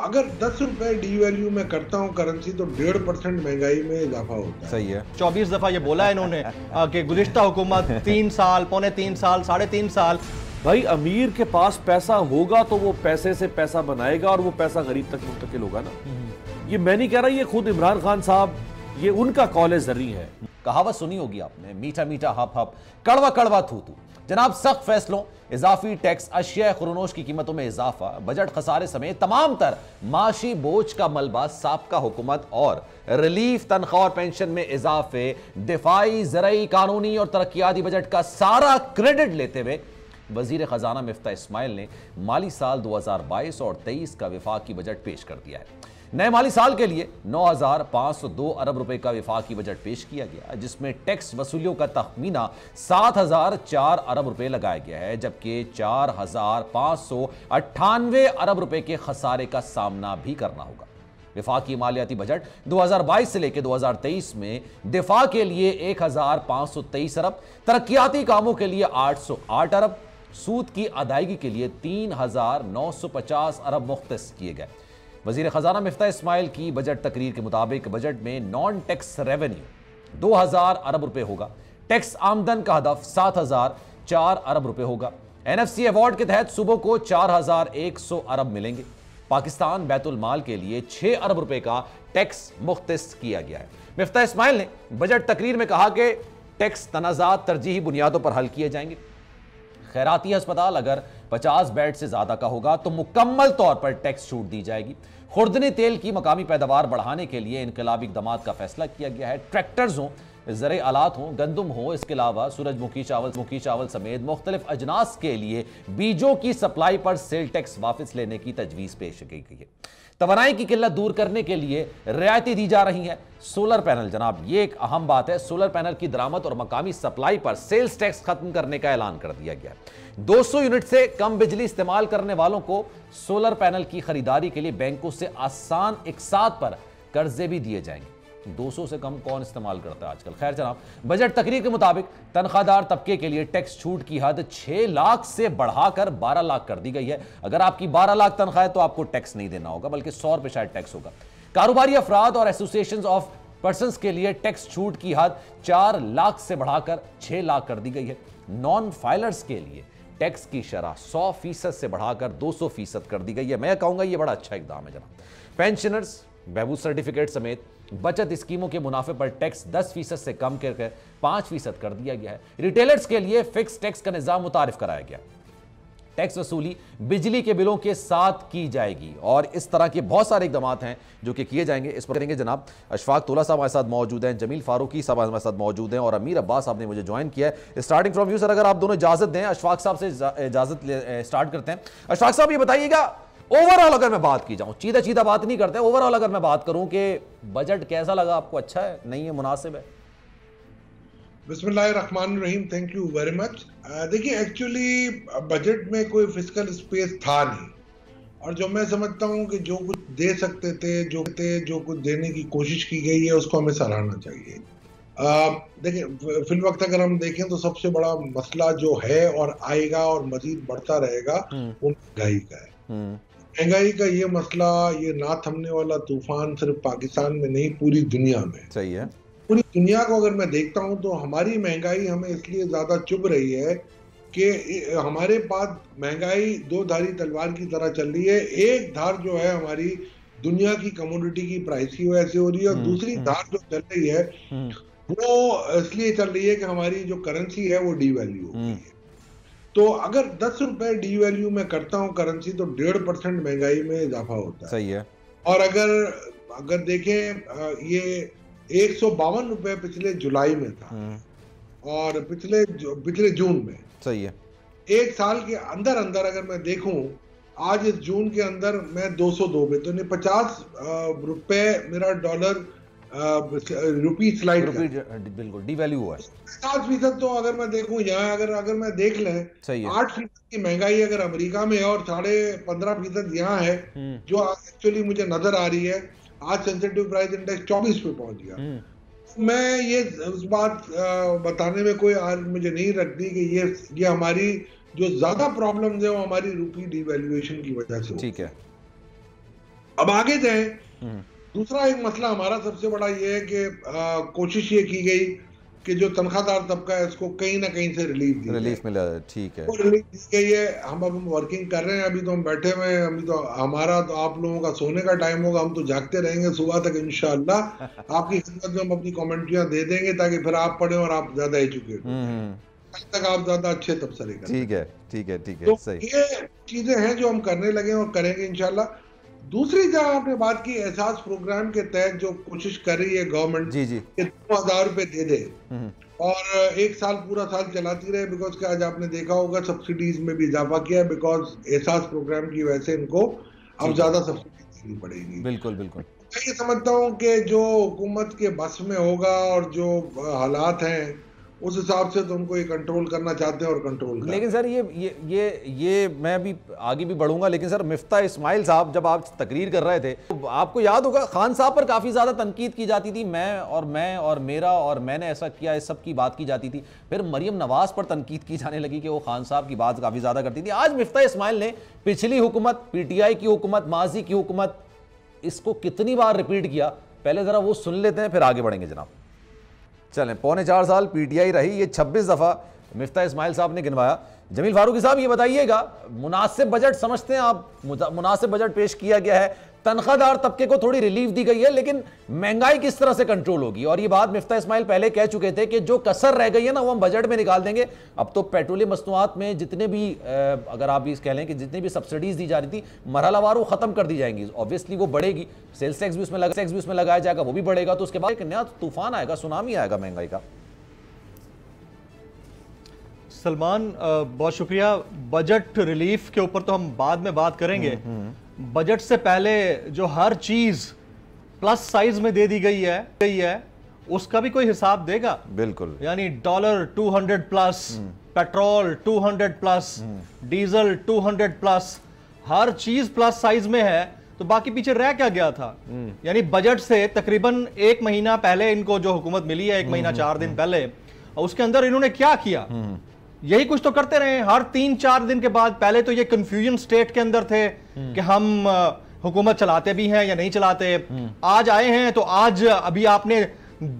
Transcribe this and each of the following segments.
अगर दस रुपए डी वैल्यू में करता हूँ करेंसी तो डेढ़ परसेंट महंगाई में इजाफा होता सही है चौबीस दफा ये बोला है इन्होंने कि गुजश्ता हुकूमत तीन साल पौने तीन साल साढ़े तीन साल भाई अमीर के पास पैसा होगा तो वो पैसे से पैसा बनाएगा और वो पैसा गरीब तक मुंतकिल होगा ना हम्म। ये मैं नहीं कह रहा ये खुद इमरान खान साहब ये उनका कॉल जरी है कहावत सुनी होगी आपने मीठा मीठा हप हप कड़वा कड़वा थू थू जनाब सख्त फैसलों इजाफी टैक्स अशिया खरनोश की कीमतों में इजाफा बजट खसारे समेत तमाम तर माशी बोझ का मलबा सबका हुकूमत और रिलीफ तनख्वाह और पेंशन में इजाफे दिफाई जरिए कानूनी और तरक्याती बजट का सारा क्रेडिट लेते हुए वजीर खजाना मफ्ता इसमाइल ने माली साल दो हजार बाईस और तेईस का विफाक की बजट पेश कर दिया है नए माली साल के लिए 9,502 अरब रुपए का विफाकी बजट पेश किया गया जिसमें टैक्स वसूलियों का तखमीना 7,004 अरब रुपए लगाया गया है जबकि चार अरब रुपए के खसारे का सामना भी करना होगा विफाकी मालियाती बजट 2022 से लेकर 2023 में दिफा के लिए 1,523 अरब तरक्याती कामों के लिए 808 अरब सूद की अदायगी के लिए 3,950 अरब मुख्त किए गए वजीर खजाना मफ्ता इसमाइल की बजट तकरीर के मुताबिक बजट में नॉन टैक्स रेवेन्यू दो हज़ार अरब रुपए होगा टैक्स आमदन का हदफ सात हज़ार चार अरब रुपए होगा एनएफसी अवार्ड के तहत सुबह को चार हजार एक सौ अरब मिलेंगे पाकिस्तान बैतुलमाल के लिए छह अरब रुपए का टैक्स मुख्त किया गया है मफ्ता इसमाइल ने बजट तकरीर में कहा कि टैक्स तनाजात तरजीही बुनियादों पर हल किए जाएंगे खैराती अस्पताल अगर पचास बेड से ज्यादा का होगा तो मुकम्मल तौर पर टैक्स छूट दी जाएगी खुर्दनी तेल की मकामी पैदावार बढ़ाने के लिए इनकलाबी इकदाम का फैसला किया गया है ट्रैक्टर्स हों ज़र आलात हों गंदम हो इसके अलावा सूरजमुखी चावल मुखी चावल समेत मुख्तलिफ अजनास के लिए बीजों की सप्लाई पर सेल टैक्स वापस लेने की तजवीज़ पेश की गई है तोानाई की किल्लत दूर करने के लिए रियायतें दी जा रही हैं सोलर पैनल जनाब ये एक अहम बात है सोलर पैनल की दरामद और मकामी सप्लाई पर सेल्स टैक्स खत्म करने का ऐलान कर दिया गया दो 200 यूनिट से कम बिजली इस्तेमाल करने वालों को सोलर पैनल की खरीदारी के लिए बैंकों से आसान साथ पर कर्जे भी दिए जाएंगे 200 से कम कौन इस्तेमाल करता है आजकल खैर जनाब बजट तकरीर के मुताबिक तनख्वाहदार तबके के लिए टैक्स छूट की हद 6 लाख से बढ़ाकर 12 लाख कर दी गई है अगर आपकी 12 लाख तनख्वाह है तो आपको टैक्स नहीं देना होगा बल्कि सौ रुपये शायद टैक्स होगा कारोबारी अफराद और एसोसिएशन ऑफ पर्सन के लिए टैक्स छूट की हद चार लाख से बढ़ाकर छह लाख कर दी गई है नॉन फाइलर्स के लिए टैक्स की शराह सौ फीसद से बढ़ाकर दो सौ फीसद कर दी गई है मैं कहूंगा यह बड़ा अच्छा इकदाम है जनाब पेंशनर्स बहबूद सर्टिफिकेट समेत बचत स्कीमों के मुनाफे पर टैक्स 10 फीसद से कम करके पाँच फीसद कर दिया गया है रिटेलर्स के लिए फिक्स टैक्स का निज़ाम मुतारफ कराया गया टैक्स वसूली बिजली के बिलों के साथ की जाएगी और इस तरह के बहुत सारे इकदाम हैं जो कि किए जाएंगे इस पर करेंगे जनाब अशफाक तोला साहब हमारे साथ मौजूद हैं जमील फारूकी साहब हमारे साथ मौजूद हैं और अमीर अब्बास साहब ने मुझे ज्वाइन किया है स्टार्टिंग फ्रॉम यू सर अगर आप दोनों इजाजत दें अशफाक साहब से इजाजत स्टार्ट करते हैं अशफाक साहब ये बताइएगा ओवरऑल अगर मैं बात की जाऊं सीधा सीधा बात नहीं करते ओवरऑल अगर मैं बात करूं कि बजट कैसा लगा आपको अच्छा है नहीं है मुनासिब है बिस्मिल्लाहिर्रहमानिर्रहीम थैंक यू वेरी मच देखिए एक्चुअली बजट में कोई फिजिकल स्पेस था नहीं और जो मैं समझता हूँ कि जो कुछ दे सकते थे जो थे जो कुछ देने की कोशिश की गई है उसको हमें सराहना चाहिए देखिए फिल वक्त अगर हम देखें तो सबसे बड़ा मसला जो है और आएगा और मजीद बढ़ता रहेगा हम्म। वो महंगाई का है हम्म। महंगाई का ये मसला ये ना थमने वाला तूफान सिर्फ पाकिस्तान में नहीं पूरी दुनिया में सही है पूरी दुनिया को अगर मैं देखता हूँ तो हमारी महंगाई हमें इसलिए ज्यादा चुभ रही है कि हमारे पास महंगाई दो धारी तलवार की तरह चल रही है एक धार जो है हमारी दुनिया की कमोडिटी की प्राइस की वजह से हो रही है और हम्म, दूसरी हम्म। धार जो चल रही है हम्म। वो इसलिए चल रही है कि हमारी जो करेंसी है वो डीवैल्यू हो रही है तो अगर दस रुपए डी वैल्यू में करता हूँ करेंसी तो डेढ़ परसेंट महंगाई में इजाफा होता है सही है और अगर अगर देखें ये एक सौ बावन पिछले जुलाई में था हम्म। और पिछले पिछले जून में सही है एक साल के अंदर अंदर अगर मैं देखूं आज इस जून के अंदर मैं 202 में तो पचास रुपए मेरा डॉलर रुपीज स्लाइड बिल्कुल डिवैल्यू हुआ है सात फीसद तो अगर मैं देखूं यहाँ अगर अगर मैं देख लें आठ फीसद की महंगाई अगर अमेरिका में है और साढ़े पंद्रह फीसद यहाँ है हम्म। जो एक्चुअली मुझे नजर आ रही है आज सेंसिटिव प्राइस इंडेक्स चौबीस पे पहुंच गया हम्म। तो मैं ये उस बात बताने में कोई आज मुझे नहीं रखती कि ये ये हमारी जो ज्यादा प्रॉब्लम है वो हमारी रूपी डिवेल्युएशन की वजह से ठीक है अब आगे जाए हम्म। दूसरा एक मसला हमारा सबसे बड़ा ये है कि कोशिश ये की गई कि जो तनख्वाहदार तबका है इसको कहीं ना कहीं से रिलीफ दी रिलीफ मिला ठीक है रिलीफ दी गई है हम अब हम वर्किंग कर रहे हैं अभी तो हम बैठे हुए हैं अभी तो हमारा तो आप लोगों का सोने का टाइम होगा हम तो जागते रहेंगे सुबह तक इन आपकी खिदमत में हम अपनी कॉमेंट्रियाँ दे देंगे ताकि फिर आप पढ़े और आप ज्यादा एजुकेट हम्म, हम्म। कल तक आप ज्यादा अच्छे तबसरे करें ठीक है ठीक है ठीक है तो ये चीजें हैं जो हम करने लगे और करेंगे इनशाला दूसरी जगह आपने बात की एहसास प्रोग्राम के तहत जो कोशिश कर रही है गवर्नमेंट जी जी कि दो हजार रूपए दे दे हम्म। और एक साल पूरा साल चलाती रहे बिकॉज आज आपने देखा होगा सब्सिडीज में भी इजाफा किया है बिकॉज एहसास प्रोग्राम की वजह से इनको अब ज्यादा सब्सिडी देनी पड़ेगी बिल्कुल बिल्कुल मैं ये समझता हूँ कि जो हुकूमत के बस में होगा और जो हालात हैं उस हिसाब से तो उनको ये कंट्रोल करना चाहते हैं और कंट्रोल लेकिन सर ये ये ये ये मैं भी आगे भी बढ़ूंगा लेकिन सर मिफ्ता इस्माइल साहब जब आप तकरीर कर रहे थे तो आपको याद होगा खान साहब पर काफ़ी ज़्यादा तनकीद की जाती थी मैं और मैं और मेरा और मैंने ऐसा किया इस सब की बात की जाती थी फिर मरियम नवाज़ पर तनकीद की जाने लगी कि वो खान साहब की बात काफ़ी ज़्यादा करती थी आज मिफ्ता इस्माइल ने पिछली हुकूमत पी की हुकूमत माजी की हुकूमत इसको कितनी बार रिपीट किया पहले ज़रा वो सुन लेते हैं फिर आगे बढ़ेंगे जनाब चलें पौने चार साल पीटीआई रही ये छब्बीस दफ़ा मिफ्ता इस्माइल साहब ने गिनवाया जमील फारूकी साहब ये बताइएगा मुनासिब बजट समझते हैं आप मुनासिब बजट पेश किया गया है तनख्वाहदार तबके को थोड़ी रिलीफ दी गई है लेकिन महंगाई किस तरह से कंट्रोल होगी और ये बात मिफ्ता इस्माइल पहले कह चुके थे कि जो कसर रह गई है ना वो हम बजट में निकाल देंगे अब तो पेट्रोलियम मसनूआत में जितने भी अगर आप इस कह लें कि जितनी भी सब्सिडीज दी जा रही थी मरहलावार वो खत्म कर दी जाएंगी ऑब्वियसली वो बढ़ेगी सेल्स टैक्स भी उसमें लगा टैक्स भी उसमें लगाया जाएगा वो भी बढ़ेगा तो उसके बाद एक नया तूफान आएगा सुनामी आएगा महंगाई का सलमान बहुत शुक्रिया बजट रिलीफ के ऊपर तो हम बाद में बात करेंगे हम्म, हम्म। बजट से पहले जो हर चीज़ प्लस साइज में दे दी गई है गई है उसका भी कोई हिसाब देगा बिल्कुल यानी dollar 200 plus petrol 200 plus diesel 200 plus हर चीज प्लस साइज में है तो बाकी पीछे रह क्या गया था हम्म। यानी बजट से तकरीबन एक महीना पहले इनको जो हुकूमत मिली है एक हम्म, महीना हम्म, चार दिन पहले उसके अंदर इन्होंने क्या किया यही कुछ तो करते रहे हर तीन चार दिन के बाद पहले तो ये कंफ्यूजन स्टेट के अंदर थे हम्म। कि हम हुकूमत चलाते भी हैं या नहीं चलाते हम्म। आज आए हैं तो आज अभी आपने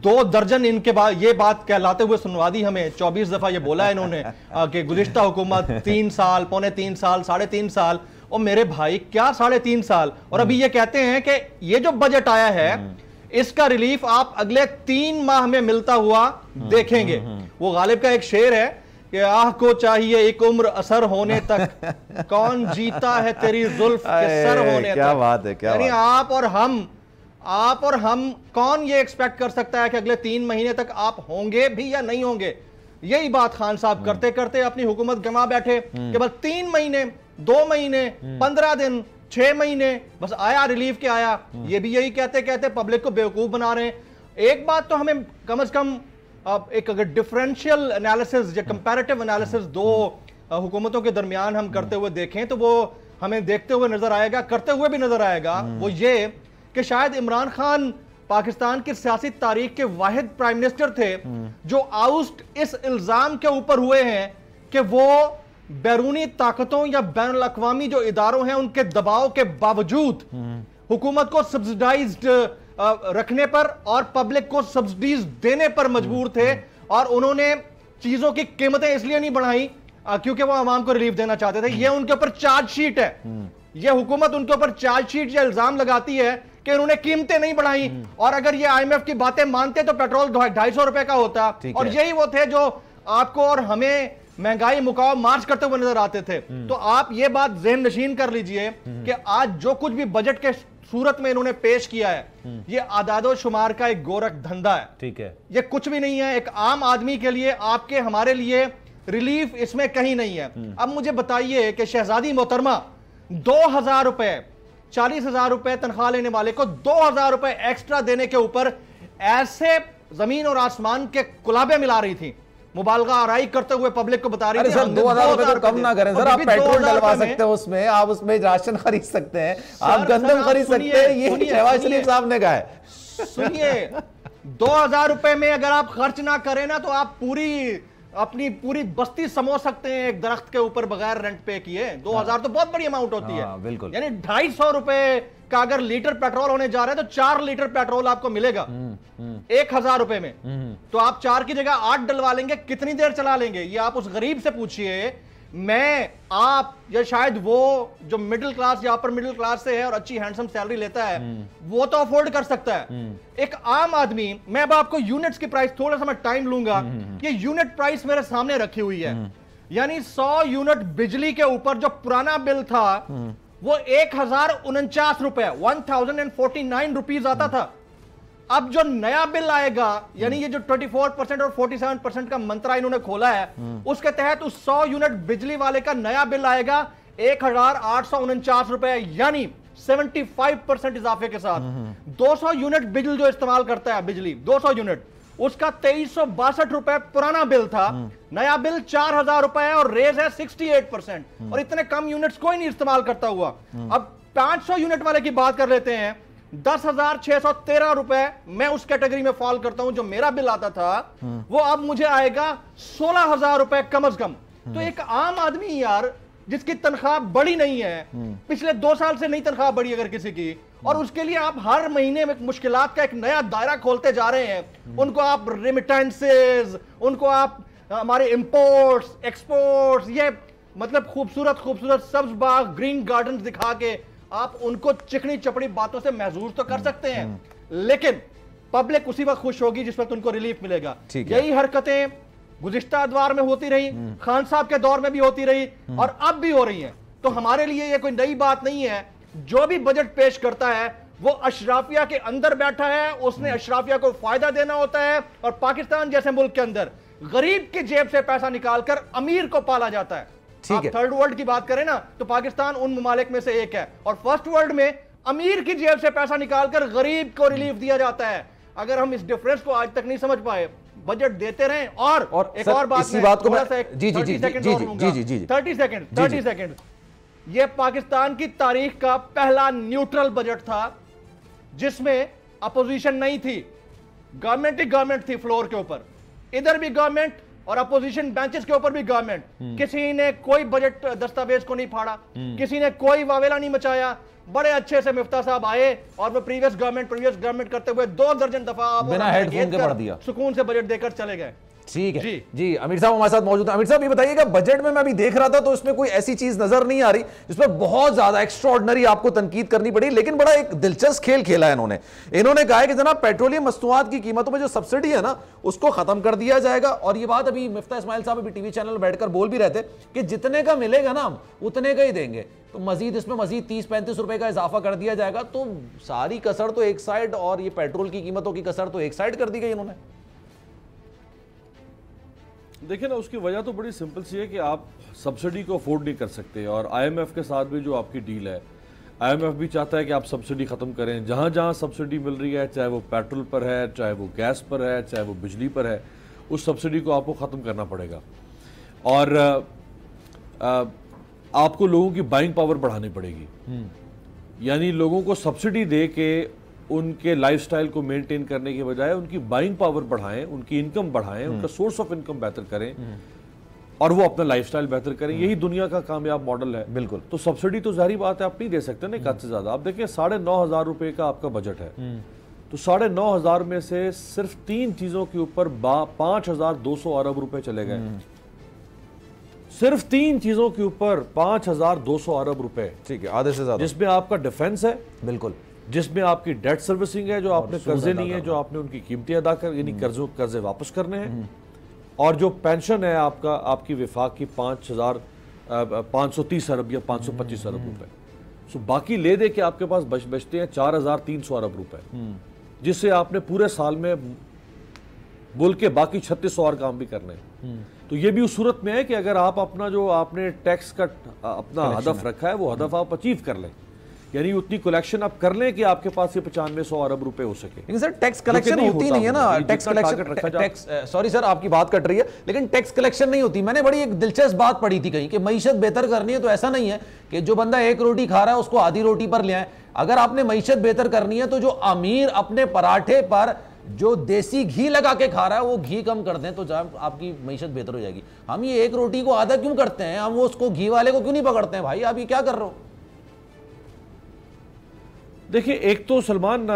दो दर्जन इनके बाद ये बात कहलाते हुए सुनवा दी हमें चौबीस दफा ये बोला है इन्होंने कि गुजश्ता हुकूमत तीन साल पौने तीन साल साढ़े तीन साल और मेरे भाई क्या साढ़े तीन साल और अभी हम्म। ये कहते हैं कि ये जो बजट आया है इसका रिलीफ आप अगले तीन माह में मिलता हुआ देखेंगे वो गालिब का एक शेर है कि आह को चाहिए एक उम्र असर होने तक कौन जीता है तेरी जुल्फ के सर होने क्या तक बात है क्या यानी आप और हम आप और हम कौन ये एक्सपेक्ट कर सकता है कि अगले तीन महीने तक आप होंगे भी या नहीं होंगे यही बात खान साहब हम्म। करते करते अपनी हुकूमत गमा बैठे हम्म। कि बस तीन महीने दो महीने हम्म। पंद्रह दिन छह महीने बस आया रिलीफ के आया ये भी यही कहते कहते पब्लिक को बेवकूफ बना रहे हैं एक बात तो हमें कम अज कम अब एक अगर डिफरेंशियल एनालिसिस या कंपैरेटिव एनालिसिस दो हुकूमतों के दरमियान हम करते हुए देखें तो वो हमें देखते हुए नजर आएगा करते हुए भी नजर आएगा हम्म। वो ये कि शायद इमरान खान पाकिस्तान की सियासी तारीख के वाहिद प्राइम मिनिस्टर थे हम्म। जो आउस्ट इस इल्जाम के ऊपर हुए हैं कि वो बैरूनी ताकतों या बैन अवी जो इदारों हैं उनके दबाव के बावजूद हम्म। हुकूमत को सब्सिडाइज्ड रखने पर और पब्लिक को सब्सिडीज देने पर मजबूर थे और उन्होंने चीजों की कीमतें इसलिए नहीं बढ़ाई क्योंकि वो आवाम को रिलीफ देना चाहते थे ये उनके ऊपर चार्जशीट है हम्म। ये हुकूमत उनके ऊपर चार्जशीट या इल्जाम लगाती है कि उन्होंने कीमतें नहीं बढ़ाई हम्म। और अगर ये आईएमएफ की बातें मानते तो पेट्रोल ढाई सौ रुपए का होता और यही वो थे जो आपको और हमें महंगाई मुकाव मार्च करते हुए नजर आते थे हम्म। तो आप ये बात जहन नशीन कर लीजिए कि आज जो कुछ भी बजट के सूरत में इन्होंने पेश किया है हम्म। ये आदादो शुमार का एक गोरख धंधा है ठीक है ये कुछ भी नहीं है एक आम आदमी के लिए आपके हमारे लिए रिलीफ इसमें कहीं नहीं है हम्म। अब मुझे बताइए कि शहजादी मोहतरमा दो हजार रुपए चालीस हजार रुपए तनख्वाह लेने वाले को दो हजार रुपए एक्स्ट्रा देने के ऊपर ऐसे जमीन और आसमान के कुलाबे मिला रही थी मुबालगा आरई करते हुए पब्लिक को बता रही है दो हजार रुपए तो कम ना करें सर आप पेट्रोल डलवा सकते हैं उसमें आप उसमें राशन खरीद सकते हैं आप गंदम खरीद सकते हैं ये नवाज शरीफ साहब ने कहा है सुनिए दो हजार रुपए में अगर आप खर्च ना करें ना तो आप पूरी अपनी पूरी बस्ती समो सकते हैं एक दरख्त के ऊपर बगैर रेंट पे किए दो हजार तो बहुत बड़ी अमाउंट होती है हाँ, बिल्कुल यानी ढाई सौ रुपए का अगर लीटर पेट्रोल होने जा रहा है तो चार लीटर पेट्रोल आपको मिलेगा हम्म, हम्म। एक हजार रुपए में हम्म, तो आप चार की जगह आठ डलवा लेंगे कितनी देर चला लेंगे ये आप उस गरीब से पूछिए मैं आप या शायद वो जो मिडिल क्लास या अपर मिडिल क्लास से है और अच्छी हैंडसम सैलरी लेता है हम्म। वो तो अफोर्ड कर सकता है हम्म। एक आम आदमी मैं अब आपको यूनिट्स की प्राइस थोड़ा सा मैं टाइम लूंगा हम्म, ये यूनिट प्राइस मेरे सामने रखी हुई है यानी 100 यूनिट बिजली के ऊपर जो पुराना बिल था वो एक हजार उनचास रुपए one thousand and forty nine rupees आता था अब जो नया बिल आएगा यानी ये जो 24 परसेंट और 47 परसेंट का मंत्रा इन्होंने खोला है हम्म। उसके तहत उस 100 यूनिट बिजली वाले का नया बिल आएगा एक हजार आठ सौ उनचास रुपए यानी 75 परसेंट इजाफे के साथ 200 हम्म, हम्म। यूनिट बिजली जो इस्तेमाल करता है बिजली 200 यूनिट उसका तेईस सौ बासठ रुपए पुराना बिल था नया बिल चार हजार रुपए और रेज है सिक्सटी परसेंट और इतने कम यूनिट कोई नहीं इस्तेमाल करता हुआ अब पांच यूनिट वाले की बात कर लेते हैं दस हजार छह सौ तेरह रुपए मैं उस कैटेगरी में फॉल करता हूं जो मेरा बिल आता था वो अब मुझे आएगा सोलह हजार रुपए कम अज कम तो एक आम आदमी यार जिसकी तनख्वाह बड़ी नहीं है पिछले दो साल से नहीं तनख्वाह बढ़ी अगर किसी की और उसके लिए आप हर महीने में मुश्किल का एक नया दायरा खोलते जा रहे हैं उनको आप रिमिटेंसेज उनको आप हमारे इम्पोर्ट एक्सपोर्ट्स ये मतलब खूबसूरत खूबसूरत सब्ज बाग ग्रीन गार्डन दिखा के आप उनको चिकनी चपड़ी बातों से महजूर तो कर सकते हैं लेकिन पब्लिक उसी वक्त खुश होगी जिस वक्त उनको रिलीफ मिलेगा यही हरकतें गुजश्ता अदवार में होती रही हम्म। खान साहब के दौर में भी होती रही हम्म। और अब भी हो रही है तो हमारे लिए ये कोई नई बात नहीं है जो भी बजट पेश करता है वो अशराफिया के अंदर बैठा है उसने हम्म। अशराफिया को फायदा देना होता है और पाकिस्तान जैसे मुल्क के अंदर गरीब की जेब से पैसा निकालकर अमीर को पाला जाता है ठीक है थर्ड वर्ल्ड की बात करें ना तो पाकिस्तान उन ममालिक में से एक है और फर्स्ट वर्ल्ड में अमीर की जेब से पैसा निकालकर गरीब को रिलीफ दिया जाता है अगर हम इस डिफरेंस को आज तक नहीं समझ पाए बजट देते रहें और, और एक और बात इसी बात को मैं जी जी जी जी जी जी जी थर्टी सेकेंड थर्टी सेकेंड ये पाकिस्तान की तारीख का पहला न्यूट्रल बजट था जिसमें अपोजिशन नहीं थी गवर्नमेंट ही गवर्नमेंट थी फ्लोर के ऊपर इधर भी गवर्नमेंट और अपोजिशन बेंचेस के ऊपर भी गवर्नमेंट हम्म। किसी ने कोई बजट दस्तावेज को नहीं फाड़ा हम्म। किसी ने कोई वावेला नहीं मचाया बड़े अच्छे से मुफ्ता साहब आए और वो प्रीवियस गवर्नमेंट प्रीवियस गवर्नमेंट करते हुए दो दर्जन दफा बिना हेडफोन के पढ़ दिया सुकून से बजट देकर चले गए ठीक है जी, जी अमीर साहब हमारे साथ मौजूद हैं अमीर साहब ये बताइएगा बजट में मैं अभी देख रहा था तो इसमें कोई ऐसी चीज नजर नहीं आ रही जिसमें बहुत ज्यादा एक्स्ट्रॉर्डनरी आपको तनकीद करनी पड़ी लेकिन बड़ा एक दिलचस्प खेल खेला है इन्होंने इन्होंने कहा है कि जना पेट्रोलियम मस्तुआत की कीमतों में जो सब्सिडी है ना उसको खत्म कर दिया जाएगा और ये बात अभी मिफ्ता इसमाइल साहब अभी टीवी चैनल बैठकर बोल भी रहे थे कि जितने का मिलेगा ना उतने का ही देंगे तो मजीद इसमें मजीद तीस पैंतीस रुपए का इजाफा कर दिया जाएगा तो सारी कसर तो एक साइड और ये पेट्रोल की कीमतों की कसर तो एक साइड कर दी गई इन्होंने देखिए ना उसकी वजह तो बड़ी सिंपल सी है कि आप सब्सिडी को अफोर्ड नहीं कर सकते और आईएमएफ के साथ भी जो आपकी डील है आईएमएफ भी चाहता है कि आप सब्सिडी ख़त्म करें जहाँ जहाँ सब्सिडी मिल रही है चाहे वो पेट्रोल पर है चाहे वो गैस पर है चाहे वो बिजली पर है उस सब्सिडी को आपको ख़त्म करना पड़ेगा और आ, आ, आपको लोगों की बाइंग पावर बढ़ानी पड़ेगी हम्म। यानी लोगों को सब्सिडी दे के उनके लाइफस्टाइल को मेंटेन करने के बजाय उनकी बाइंग पावर बढ़ाएं उनकी इनकम बढ़ाएं हम्म। उनका सोर्स ऑफ इनकम बेहतर करें हम्म। और वो अपना लाइफस्टाइल बेहतर करें यही हम्म। दुनिया का कामयाब मॉडल है बिल्कुल तो सब्सिडी तो जारी बात है आप नहीं दे सकते ना कद से ज़्यादा आप देखें साढ़े नौ हज़ार रुपए का आपका बजट है तो साढ़े नौ हज़ार में से सिर्फ तीन चीज़ों के ऊपर पांच हज़ार दो सौ अरब रुपए चले गए सिर्फ तीन चीज़ों के ऊपर पांच हज़ार दो सौ अरब रुपए ठीक है आधे से ज़्यादा जिसमें आपका डिफेंस है बिल्कुल जिसमें आपकी डेट सर्विसिंग है जो आपने कर्जे लिए हैं जो आपने उनकी कीमतें अदा कर यानी हम्म। कर्जों कर्जे वापस करने हैं हम्म। और जो पेंशन है आपका आपकी विफाक की पाँच हज़ार पाँच सौ तीस अरब या पाँच सौ पच्चीस अरब हम्म। रुपए सो बाकी ले दे के आपके पास बच बचते हैं चार हज़ार तीन सौ अरब रुपए जिससे आपने पूरे साल में बोल के बाकी छत्तीस सौ और काम भी करने हैं तो ये भी उस सूरत में है कि अगर आप अपना जो आपने टैक्स का अपना हदफ रखा है वो हदफ आप अचीव कर लें यानी उतनी कलेक्शन आप कर लें कि आपके पास ये पचानवे सौ अरब रुपए हो सके लेकिन सर टैक्स कलेक्शन नहीं होती नहीं है ना tax collection tax sorry sir आपकी बात कट रही है लेकिन टैक्स कलेक्शन नहीं होती मैंने बड़ी एक दिलचस्प बात पढ़ी थी कहीं कि मीशत बेहतर करनी है तो ऐसा नहीं है कि जो बंदा एक रोटी खा रहा है उसको आधी रोटी पर ले आए अगर आपने मीशत बेहतर करनी है तो जो अमीर अपने पराठे पर जो देसी घी लगा के खा रहा है वो घी कम कर दें तो आपकी मीशत बेहतर हो जाएगी हम ये एक रोटी को आधा क्यों करते हैं हम उसको घी वाले को क्यों नहीं पकड़ते हैं भाई आप ये क्या कर रहे हो देखिए एक तो सलमान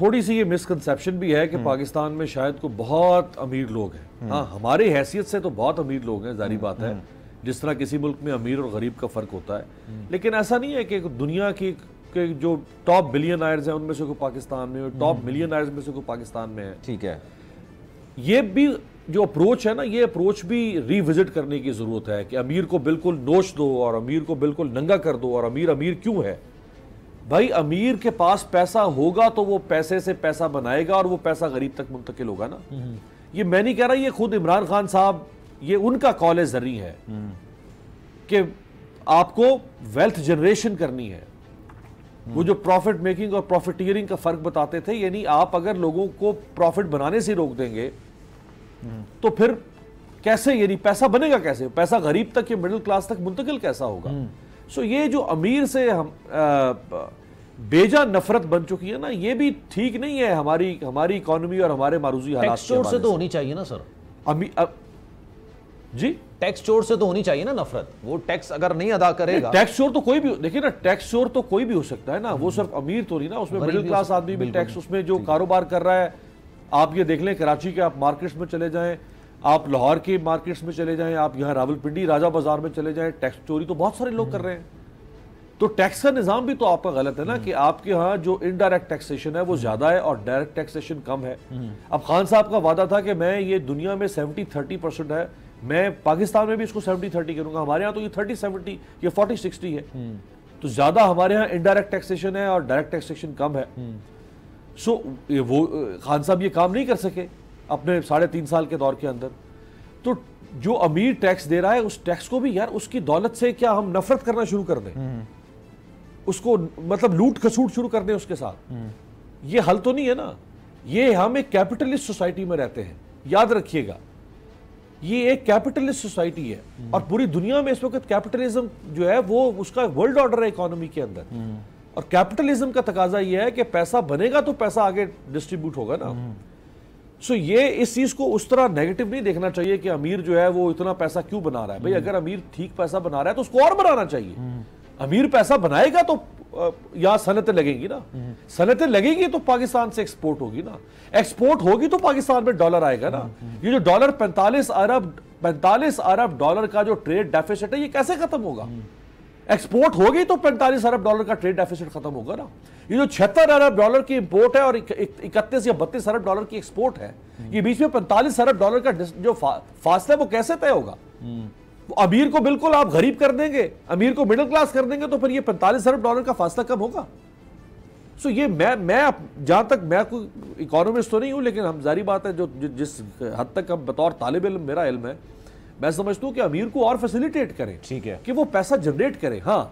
थोड़ी सी ये मिसकनसेप्शन भी है कि हम्म। पाकिस्तान में शायद को बहुत अमीर लोग हैं हम्म। हाँ हमारी हैसियत से तो बहुत अमीर लोग हैं जारी हम्म, बात है जिस तरह किसी मुल्क में अमीर और गरीब का फ़र्क होता है लेकिन ऐसा नहीं है कि दुनिया की के जो टॉप बिलियन आयर्स हैं उनमें से कोई पाकिस्तान में टॉप मिलियन आयर्स में से कोई पाकिस्तान में है ठीक है ये भी जो अप्रोच है ना ये अप्रोच भी रिविजिट करने की ज़रूरत है कि अमीर को बिल्कुल नोच दो और अमीर को बिल्कुल नंगा कर दो और अमीर अमीर क्यों है भाई अमीर के पास पैसा होगा तो वो पैसे से पैसा बनाएगा और वो पैसा गरीब तक मुंतकिल होगा ना हम्म। ये मैं नहीं कह रहा ये खुद इमरान खान साहब ये उनका कॉल जरी है हम्म। कि आपको वेल्थ जनरेशन करनी है वो हम्म। जो प्रॉफिट मेकिंग और प्रॉफिटियरिंग का फर्क बताते थे यानी आप अगर लोगों को प्रॉफिट बनाने से रोक देंगे तो फिर कैसे यानी पैसा बनेगा कैसे पैसा गरीब तक या मिडिल क्लास तक मुंतकिल कैसा होगा सो ये जो अमीर से हम आ, बेजा नफरत बन चुकी है ना ये भी ठीक नहीं है हमारी हमारी इकोनॉमी और हमारे मारूजी हालात से तो होनी चाहिए ना सर अमी अ, जी टैक्स चोर से तो होनी चाहिए ना नफरत वो टैक्स अगर नहीं अदा करेगा टैक्स चोर तो कोई भी देखिए ना टैक्स चोर तो कोई भी हो सकता है ना वो हम्म। सिर्फ अमीर तो नहीं ना उसमें मिडिल क्लास आदमी भी टैक्स उसमें जो कारोबार कर रहा है आप ये देख लें कराची के आप मार्केट्स में चले जाएं आप लाहौर के मार्केट्स में चले जाएं आप यहाँ रावलपिंडी राजा बाजार में चले जाएं टैक्स चोरी तो बहुत सारे लोग कर रहे हैं तो टैक्स का निज़ाम भी तो आपका गलत है ना कि आपके यहाँ जो इनडायरेक्ट टैक्सेशन है वो ज़्यादा है और डायरेक्ट टैक्सेशन कम है अब खान साहब का वादा था कि मैं ये दुनिया में सेवेंटी थर्टी परसेंट है मैं पाकिस्तान में भी इसको सेवेंटी थर्टी करूंगा हमारे यहाँ तो ये थर्टी सेवेंटी ये फोर्टी सिक्सटी है तो ज़्यादा हमारे यहाँ इनडायरेक्ट टैक्सेशन है और डायरेक्ट टैक्सेशन कम है सो हम्म। वो खान साहब ये काम नहीं कर सके अपने साढ़े तीन साल के दौर के अंदर तो जो अमीर टैक्स दे रहा है उस टैक्स को भी यार उसकी दौलत से क्या हम नफरत करना शुरू कर दें हम्म। उसको मतलब लूट खसूट शुरू कर दें उसके साथ हम्म। ये हल तो नहीं है ना ये हम एक कैपिटलिस्ट सोसाइटी में रहते हैं याद रखिएगा ये एक कैपिटलिस्ट सोसाइटी है हम्म। और पूरी दुनिया में इस वक्त कैपिटलिज्म जो है वो उसका वर्ल्ड ऑर्डर है इकोनॉमी के अंदर और कैपिटलिज्म का तकाजा ये है कि पैसा बनेगा तो पैसा आगे डिस्ट्रीब्यूट होगा ना सो ये इस चीज को उस तरह नेगेटिव नहीं देखना चाहिए कि अमीर जो है वो इतना पैसा क्यों बना रहा है भाई अगर अमीर ठीक पैसा बना रहा है तो उसको और बनाना चाहिए अमीर पैसा बनाएगा तो यहां सनतें लगेंगी ना सनतें लगेंगी तो पाकिस्तान से एक्सपोर्ट होगी ना एक्सपोर्ट होगी तो पाकिस्तान में डॉलर आएगा ना ये जो डॉलर पैंतालीस अरब पैंतालीस अरब डॉलर का जो ट्रेड डेफिसिट है ये कैसे खत्म होगा एक्सपोर्ट हो गई तो पैंतालीस अरब डॉलर का ट्रेड डेफिसिट खत्म होगा ना ये जो छिहत्तर अरब डॉलर की इंपोर्ट है और इकतीस या बत्तीस अरब डॉलर की एक्सपोर्ट है ये बीच में पैंतालीस अरब डॉलर का जो फा, फासला है वो कैसे तय होगा अमीर को बिल्कुल आप गरीब कर देंगे अमीर को मिडिल क्लास कर देंगे तो फिर ये पैंतालीस अरब डॉलर का फासला कब होगा सो ये मैं मैं जहां तक मैं कोई इकोनॉमिस्ट तो नहीं हूं लेकिन हम जारी बात है जो जिस हद तक हम बतौर तालब इलम मेरा इल्म है मैं समझता हूँ कि अमीर को और फैसिलिटेट करें ठीक है कि वो पैसा जनरेट करें हाँ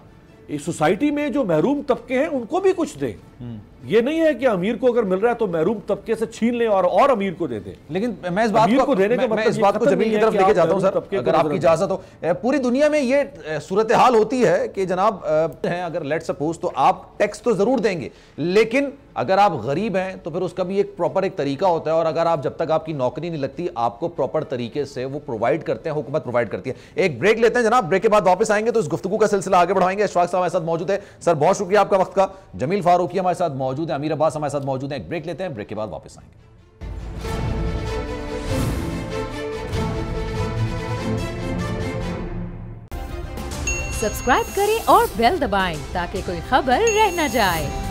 सोसाइटी में जो महरूम तबके हैं उनको भी कुछ दें हम्म। ये नहीं है कि अमीर को अगर मिल रहा है तो महरूम तबके से छीन लें और और अमीर को दे दें लेकिन मैं इस बात को, को देने मैं, मैं मतलब इस बात को जमीन की तरफ लेके जाता हूं सर अगर आपकी इजाजत हो पूरी दुनिया में ये सूरत हाल होती है कि जनाब हैं अगर लेट सपोज तो आप टैक्स तो जरूर देंगे लेकिन अगर आप गरीब हैं तो फिर उसका भी एक प्रॉपर एक तरीका होता है और अगर आप जब तक आपकी नौकरी नहीं लगती आपको प्रॉपर तरीके से वो प्रोवाइड करते हैं हुकूमत प्रोवाइड करती है एक ब्रेक लेते हैं जनाब ब्रेक के बाद वापस आएंगे तो इस गुफ्तु का सिलसिला आगे बढ़ाएंगे अशफाक साहब हमारे साथ मौजूद है सर बहुत शुक्रिया आपका वक्त का जमील फारूकी हमारे साथ मौजूद मौजूद है अमीर अब्बास हमारे साथ मौजूद है एक ब्रेक लेते हैं ब्रेक के बाद वापस आएंगे सब्सक्राइब करें और बेल दबाएं ताकि कोई खबर रह न जाए